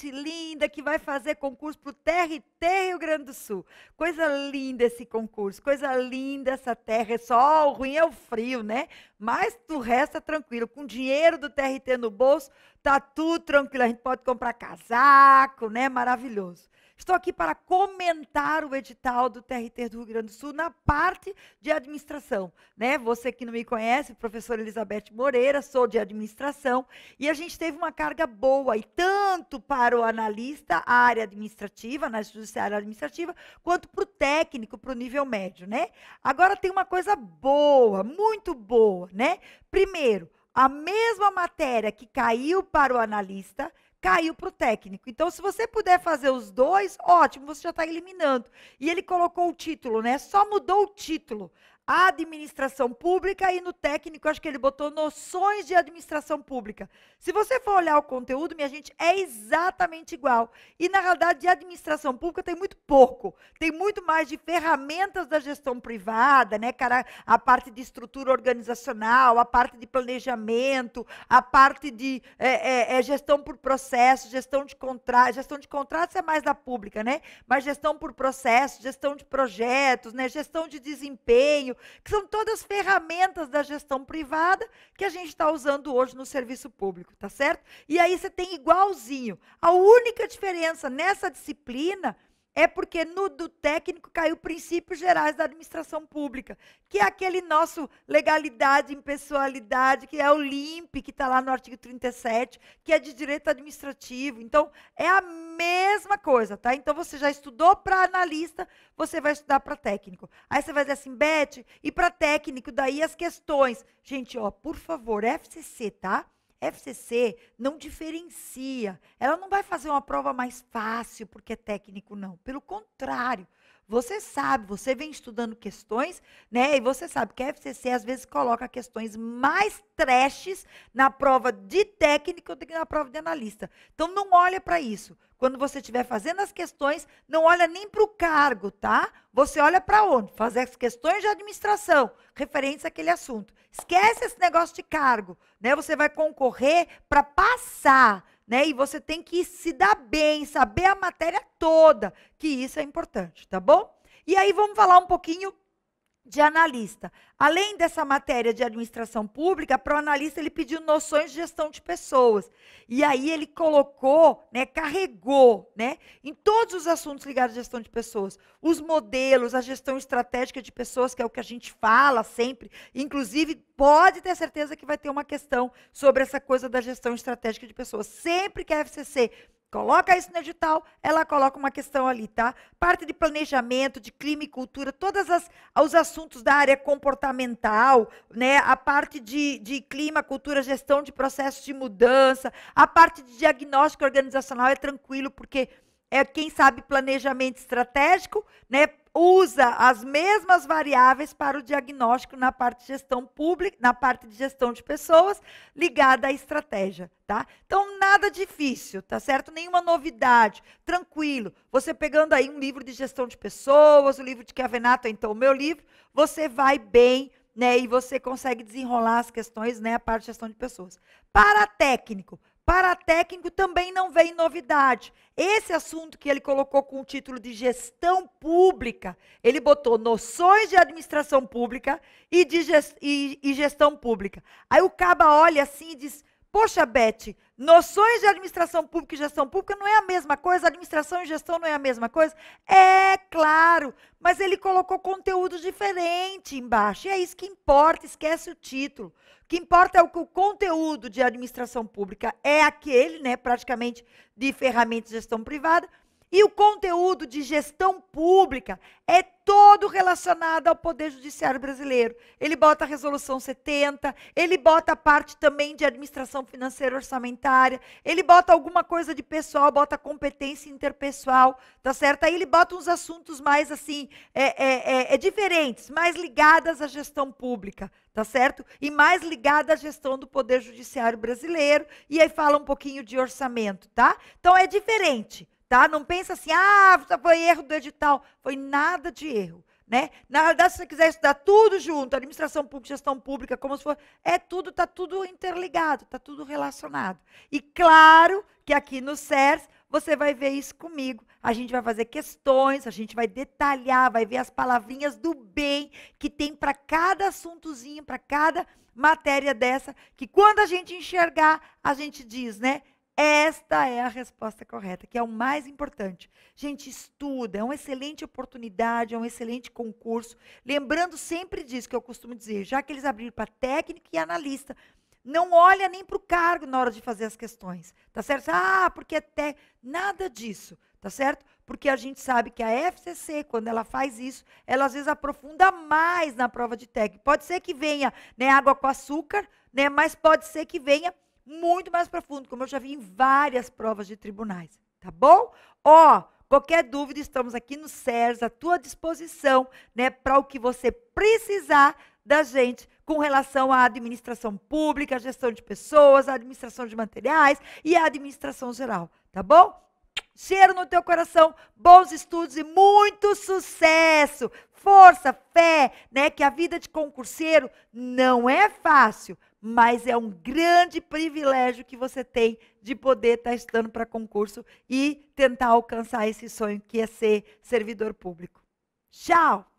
gente linda que vai fazer concurso para o TRT Rio Grande do Sul. Coisa linda esse concurso, coisa linda essa terra. É só o ruim é o frio, né? Mas tu resta é tranquilo. Com dinheiro do TRT no bolso, tá tudo tranquilo. A gente pode comprar casaco, né? Maravilhoso. Estou aqui para comentar o edital do TRT do Rio Grande do Sul na parte de administração. Né? Você que não me conhece, professora Elizabeth Moreira, sou de administração, e a gente teve uma carga boa, e tanto para o analista, a área administrativa, análise judiciária administrativa, quanto para o técnico, para o nível médio. Né? Agora tem uma coisa boa, muito boa. Né? Primeiro, a mesma matéria que caiu para o analista caiu para o técnico. Então, se você puder fazer os dois, ótimo, você já está eliminando. E ele colocou o título, né? Só mudou o título administração pública e no técnico, acho que ele botou noções de administração pública. Se você for olhar o conteúdo, minha gente, é exatamente igual. E na realidade, de administração pública tem muito pouco. Tem muito mais de ferramentas da gestão privada, né, cara, a parte de estrutura organizacional, a parte de planejamento, a parte de é, é, é gestão por processo, gestão de contratos. Gestão de contratos é mais da pública, né? Mas gestão por processo, gestão de projetos, né, gestão de desempenho que são todas ferramentas da gestão privada que a gente está usando hoje no serviço público, tá certo? E aí você tem igualzinho. A única diferença nessa disciplina é porque no do técnico caiu princípios gerais da administração pública, que é aquele nosso legalidade, impessoalidade, que é o LIMP, que está lá no artigo 37, que é de direito administrativo. Então, é a mesma coisa, tá? Então, você já estudou para analista, você vai estudar para técnico. Aí você vai dizer assim, Beth, e para técnico, daí as questões. Gente, ó, por favor, FCC, tá? FCC não diferencia. Ela não vai fazer uma prova mais fácil porque é técnico, não. Pelo contrário, você sabe, você vem estudando questões, né? E você sabe que a FCC às vezes coloca questões mais trashes na prova de técnico do que na prova de analista. Então não olha para isso. Quando você estiver fazendo as questões, não olha nem para o cargo, tá? Você olha para onde? Fazer as questões de administração, referentes àquele assunto. Esquece esse negócio de cargo, né? Você vai concorrer para passar né? E você tem que se dar bem, saber a matéria toda, que isso é importante, tá bom? E aí vamos falar um pouquinho de analista. Além dessa matéria de administração pública, para o analista ele pediu noções de gestão de pessoas. E aí ele colocou, né, carregou, né, em todos os assuntos ligados à gestão de pessoas, os modelos, a gestão estratégica de pessoas, que é o que a gente fala sempre, inclusive pode ter certeza que vai ter uma questão sobre essa coisa da gestão estratégica de pessoas. Sempre que a FCC Coloca isso no edital, ela coloca uma questão ali, tá? Parte de planejamento, de clima e cultura, todos os assuntos da área comportamental, né? A parte de, de clima, cultura, gestão de processos de mudança, a parte de diagnóstico organizacional é tranquilo, porque é quem sabe planejamento estratégico, né? usa as mesmas variáveis para o diagnóstico na parte de gestão pública, na parte de gestão de pessoas, ligada à estratégia, tá? Então, nada difícil, tá certo? Nenhuma novidade, tranquilo. Você pegando aí um livro de gestão de pessoas, o livro de Cavenato, então o meu livro, você vai bem, né? E você consegue desenrolar as questões, né, a parte de gestão de pessoas. Para técnico, para técnico também não vem novidade. Esse assunto que ele colocou com o título de gestão pública, ele botou noções de administração pública e, de gest... e, e gestão pública. Aí o Caba olha assim e diz: Poxa, Beth, noções de administração pública e gestão pública não é a mesma coisa, administração e gestão não é a mesma coisa? É claro, mas ele colocou conteúdo diferente embaixo. E é isso que importa, esquece o título. O que importa é o que o conteúdo de administração pública é aquele, né, praticamente de ferramentas de gestão privada, e o conteúdo de gestão pública é todo relacionado ao Poder Judiciário brasileiro. Ele bota a Resolução 70, ele bota a parte também de administração financeira orçamentária, ele bota alguma coisa de pessoal, bota competência interpessoal, tá certo? Aí ele bota uns assuntos mais assim, é, é, é, é, diferentes, mais ligadas à gestão pública, tá certo? E mais ligada à gestão do Poder Judiciário brasileiro, e aí fala um pouquinho de orçamento, tá? Então é diferente Tá? Não pensa assim, ah, foi erro do edital. Foi nada de erro. Né? Na verdade, se você quiser estudar tudo junto, administração pública, gestão pública, como se for, é tudo, está tudo interligado, está tudo relacionado. E claro que aqui no SERS, você vai ver isso comigo. A gente vai fazer questões, a gente vai detalhar, vai ver as palavrinhas do bem que tem para cada assuntozinho, para cada matéria dessa, que quando a gente enxergar, a gente diz, né? Esta é a resposta correta, que é o mais importante. Gente, estuda, é uma excelente oportunidade, é um excelente concurso. Lembrando sempre disso que eu costumo dizer, já que eles abriram para técnico e analista, não olha nem para o cargo na hora de fazer as questões, tá certo? Ah, porque até é nada disso, tá certo? Porque a gente sabe que a FCC, quando ela faz isso, ela às vezes aprofunda mais na prova de técnico. Pode ser que venha, né, água com açúcar, né, mas pode ser que venha muito mais profundo, como eu já vi em várias provas de tribunais, tá bom? Ó, qualquer dúvida, estamos aqui no SERS à tua disposição, né, para o que você precisar da gente com relação à administração pública, à gestão de pessoas, à administração de materiais e à administração geral, tá bom? Cheiro no teu coração, bons estudos e muito sucesso. Força, fé, né, que a vida de concurseiro não é fácil, mas é um grande privilégio que você tem de poder estar tá estudando para concurso e tentar alcançar esse sonho que é ser servidor público. Tchau!